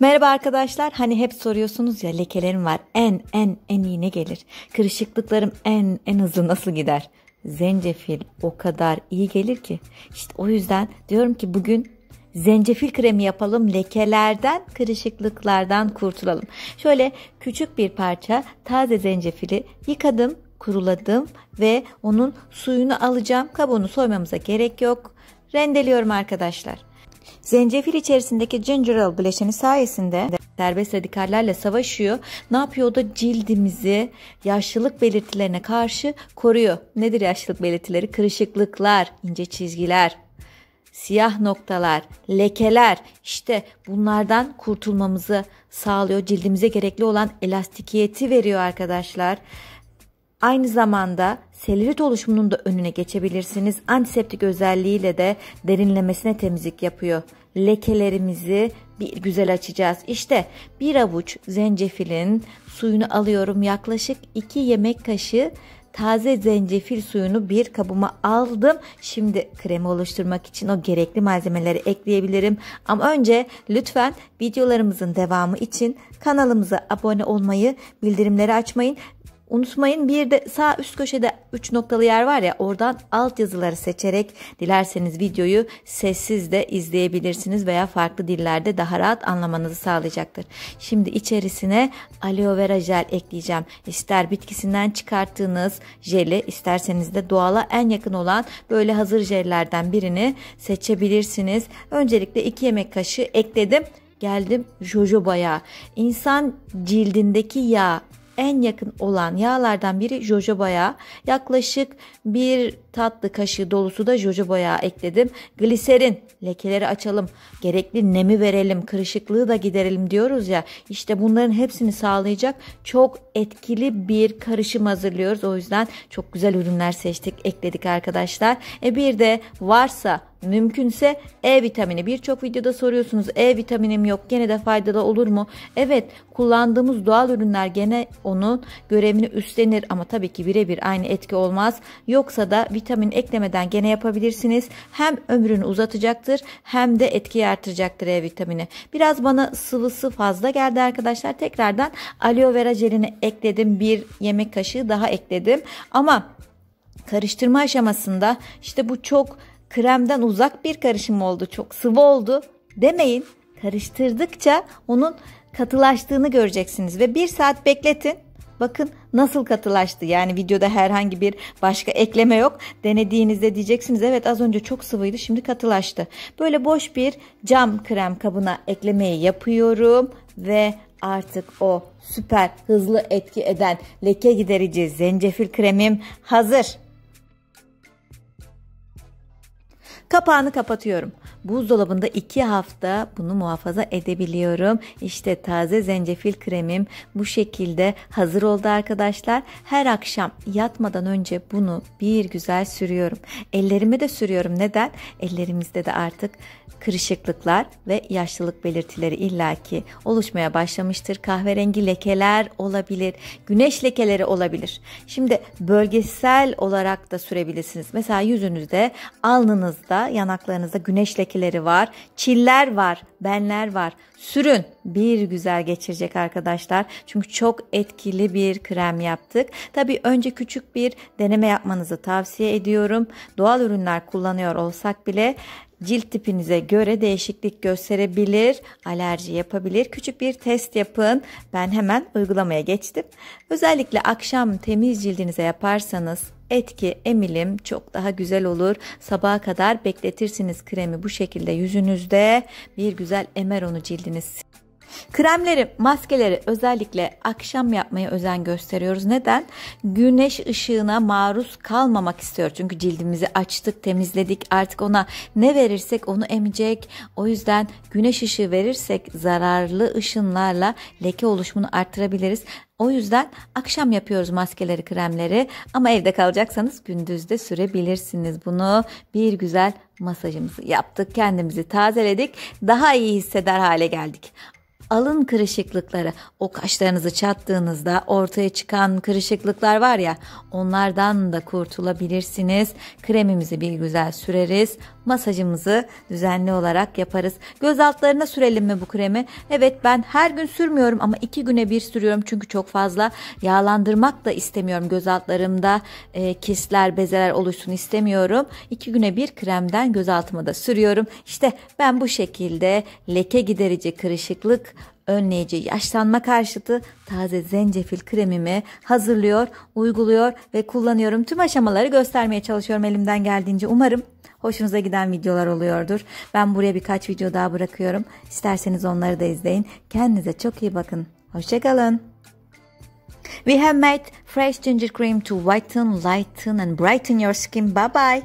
Merhaba arkadaşlar. Hani hep soruyorsunuz ya lekelerim var. En en en iyi ne gelir? Kırışıklıklarım en en hızlı nasıl gider? Zencefil o kadar iyi gelir ki. İşte o yüzden diyorum ki bugün zencefil kremi yapalım. Lekelerden, kırışıklıklardan kurtulalım. Şöyle küçük bir parça taze zencefili yıkadım, kuruladım ve onun suyunu alacağım. Kabuğunu soymamıza gerek yok. Rendeliyorum arkadaşlar. Zencefil içerisindeki gingerol bileşeni sayesinde serbest radikallerle savaşıyor. Ne yapıyor? O da cildimizi yaşlılık belirtilerine karşı koruyor. Nedir yaşlılık belirtileri? Kırışıklıklar, ince çizgiler, siyah noktalar, lekeler işte bunlardan kurtulmamızı sağlıyor. Cildimize gerekli olan elastikiyeti veriyor arkadaşlar. Aynı zamanda selülit oluşumunun da önüne geçebilirsiniz. Antiseptik özelliğiyle de derinlemesine temizlik yapıyor. Lekelerimizi bir güzel açacağız. İşte bir avuç zencefilin suyunu alıyorum. Yaklaşık 2 yemek kaşığı taze zencefil suyunu bir kabıma aldım. Şimdi kremi oluşturmak için o gerekli malzemeleri ekleyebilirim. Ama önce lütfen videolarımızın devamı için kanalımıza abone olmayı, bildirimleri açmayın Unutmayın bir de sağ üst köşede 3 noktalı yer var ya oradan alt yazıları seçerek dilerseniz videoyu sessiz de izleyebilirsiniz veya farklı dillerde daha rahat anlamanızı sağlayacaktır. Şimdi içerisine aloe vera jel ekleyeceğim. İster bitkisinden çıkarttığınız jeli isterseniz de doğala en yakın olan böyle hazır jellerden birini seçebilirsiniz. Öncelikle 2 yemek kaşığı ekledim. Geldim jojobaya. İnsan cildindeki yağ en yakın olan yağlardan biri jojoba yağı. Yaklaşık bir tatlı kaşığı dolusu da jojoba yağı ekledim. Gliserin lekeleri açalım. Gerekli nemi verelim. Kırışıklığı da giderelim diyoruz ya. İşte bunların hepsini sağlayacak çok etkili bir karışım hazırlıyoruz. O yüzden çok güzel ürünler seçtik, ekledik arkadaşlar. E bir de varsa Mümkünse E vitamini birçok videoda soruyorsunuz E vitaminim yok gene de faydalı olur mu? Evet kullandığımız doğal ürünler gene onun görevini üstlenir ama tabii ki birebir aynı etki olmaz. Yoksa da vitamin eklemeden gene yapabilirsiniz. Hem ömrünü uzatacaktır hem de etkiyi artıracaktır E vitamini. Biraz bana sıvısı fazla geldi arkadaşlar. Tekrardan aloe vera jelini ekledim. Bir yemek kaşığı daha ekledim. Ama karıştırma aşamasında işte bu çok kremden uzak bir karışım oldu, çok sıvı oldu demeyin. Karıştırdıkça onun katılaştığını göreceksiniz ve bir saat bekletin. Bakın nasıl katılaştı. Yani videoda herhangi bir başka ekleme yok. Denediğinizde diyeceksiniz evet az önce çok sıvıydı şimdi katılaştı. Böyle boş bir cam krem kabına eklemeyi yapıyorum ve artık o süper hızlı etki eden leke giderici zencefil kremim hazır. Kapağını kapatıyorum buzdolabında 2 hafta bunu muhafaza edebiliyorum. İşte taze zencefil kremim bu şekilde hazır oldu arkadaşlar. Her akşam yatmadan önce bunu bir güzel sürüyorum. Ellerime de sürüyorum. Neden? Ellerimizde de artık kırışıklıklar ve yaşlılık belirtileri illaki oluşmaya başlamıştır. Kahverengi lekeler olabilir, güneş lekeleri olabilir. Şimdi bölgesel olarak da sürebilirsiniz. Mesela yüzünüzde, alnınızda, yanaklarınızda güneş lekeleri ötekileri var, çiller var, benler var. Sürün bir güzel geçirecek arkadaşlar. Çünkü çok etkili bir krem yaptık. Tabii önce küçük bir deneme yapmanızı tavsiye ediyorum. Doğal ürünler kullanıyor olsak bile cilt tipinize göre değişiklik gösterebilir, alerji yapabilir. Küçük bir test yapın. Ben hemen uygulamaya geçtim. Özellikle akşam temiz cildinize yaparsanız etki emilim çok daha güzel olur. Sabaha kadar bekletirsiniz kremi bu şekilde yüzünüzde bir güzel emer onu cildiniz. Kremleri, maskeleri özellikle akşam yapmaya özen gösteriyoruz. Neden? Güneş ışığına maruz kalmamak istiyor. Çünkü cildimizi açtık, temizledik. Artık ona ne verirsek onu emecek. O yüzden güneş ışığı verirsek zararlı ışınlarla leke oluşumunu arttırabiliriz. O yüzden akşam yapıyoruz maskeleri, kremleri ama evde kalacaksanız gündüz de sürebilirsiniz bunu. Bir güzel masajımızı yaptık, kendimizi tazeledik, daha iyi hisseder hale geldik alın kırışıklıkları, o kaşlarınızı çattığınızda ortaya çıkan kırışıklıklar var ya, onlardan da kurtulabilirsiniz. Kremimizi bir güzel süreriz, masajımızı düzenli olarak yaparız. Göz altlarına sürelim mi bu kremi? Evet ben her gün sürmüyorum ama iki güne bir sürüyorum çünkü çok fazla yağlandırmak da istemiyorum. Göz altlarımda e, kistler, bezeler oluşsun istemiyorum. İki güne bir kremden göz altıma da sürüyorum. İşte ben bu şekilde leke giderici kırışıklık önleyici yaşlanma karşıtı taze zencefil kremimi hazırlıyor, uyguluyor ve kullanıyorum. Tüm aşamaları göstermeye çalışıyorum elimden geldiğince. Umarım hoşunuza giden videolar oluyordur. Ben buraya birkaç video daha bırakıyorum. İsterseniz onları da izleyin. Kendinize çok iyi bakın. Hoşçakalın. We have made fresh ginger cream to whiten, lighten and brighten your skin. Bye bye.